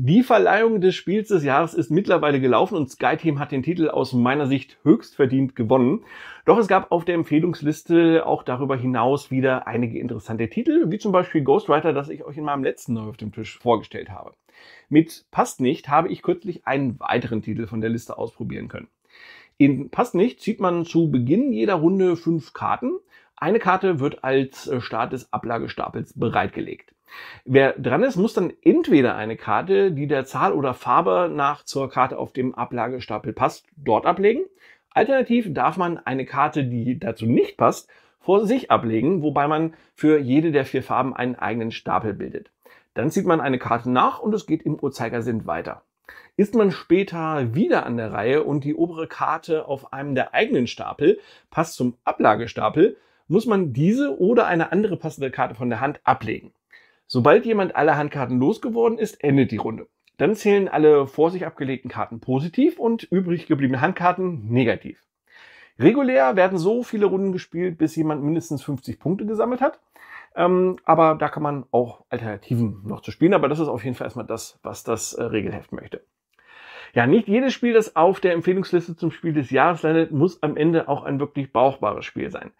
Die Verleihung des Spiels des Jahres ist mittlerweile gelaufen und Skyteam hat den Titel aus meiner Sicht höchst verdient gewonnen. Doch es gab auf der Empfehlungsliste auch darüber hinaus wieder einige interessante Titel, wie zum Beispiel Ghostwriter, das ich euch in meinem letzten Neu auf dem Tisch vorgestellt habe. Mit Passt nicht habe ich kürzlich einen weiteren Titel von der Liste ausprobieren können. In Passt nicht zieht man zu Beginn jeder Runde fünf Karten eine Karte wird als äh, Start des Ablagestapels bereitgelegt. Wer dran ist, muss dann entweder eine Karte, die der Zahl oder Farbe nach zur Karte auf dem Ablagestapel passt, dort ablegen. Alternativ darf man eine Karte, die dazu nicht passt, vor sich ablegen, wobei man für jede der vier Farben einen eigenen Stapel bildet. Dann zieht man eine Karte nach und es geht im Uhrzeigersinn weiter. Ist man später wieder an der Reihe und die obere Karte auf einem der eigenen Stapel passt zum Ablagestapel, muss man diese oder eine andere passende Karte von der Hand ablegen. Sobald jemand alle Handkarten losgeworden ist, endet die Runde. Dann zählen alle vor sich abgelegten Karten positiv und übrig gebliebene Handkarten negativ. Regulär werden so viele Runden gespielt, bis jemand mindestens 50 Punkte gesammelt hat. Ähm, aber da kann man auch Alternativen noch zu spielen. Aber das ist auf jeden Fall erstmal das, was das äh, Regelheft möchte. Ja, nicht jedes Spiel, das auf der Empfehlungsliste zum Spiel des Jahres landet, muss am Ende auch ein wirklich brauchbares Spiel sein.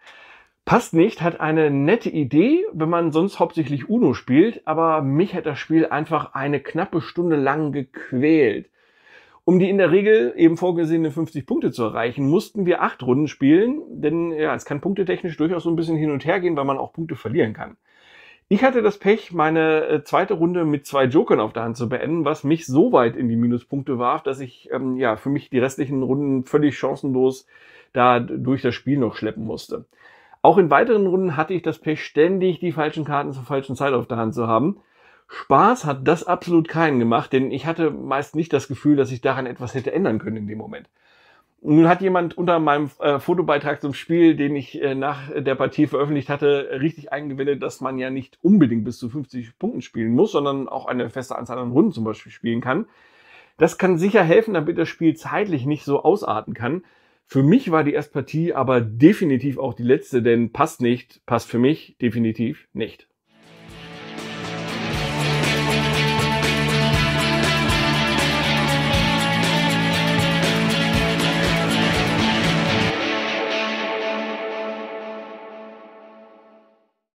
Passt nicht, hat eine nette Idee, wenn man sonst hauptsächlich Uno spielt, aber mich hat das Spiel einfach eine knappe Stunde lang gequält. Um die in der Regel eben vorgesehenen 50 Punkte zu erreichen, mussten wir acht Runden spielen, denn ja, es kann punktetechnisch durchaus so ein bisschen hin und her gehen, weil man auch Punkte verlieren kann. Ich hatte das Pech, meine äh, zweite Runde mit zwei Jokern auf der Hand zu beenden, was mich so weit in die Minuspunkte warf, dass ich ähm, ja für mich die restlichen Runden völlig chancenlos da durch das Spiel noch schleppen musste. Auch in weiteren Runden hatte ich das Pech, ständig die falschen Karten zur falschen Zeit auf der Hand zu haben. Spaß hat das absolut keinen gemacht, denn ich hatte meist nicht das Gefühl, dass ich daran etwas hätte ändern können in dem Moment. Nun hat jemand unter meinem äh, Fotobeitrag zum Spiel, den ich äh, nach der Partie veröffentlicht hatte, richtig eingewendet, dass man ja nicht unbedingt bis zu 50 Punkten spielen muss, sondern auch eine feste Anzahl an Runden zum Beispiel spielen kann. Das kann sicher helfen, damit das Spiel zeitlich nicht so ausarten kann. Für mich war die erste Partie aber definitiv auch die letzte, denn passt nicht, passt für mich definitiv nicht.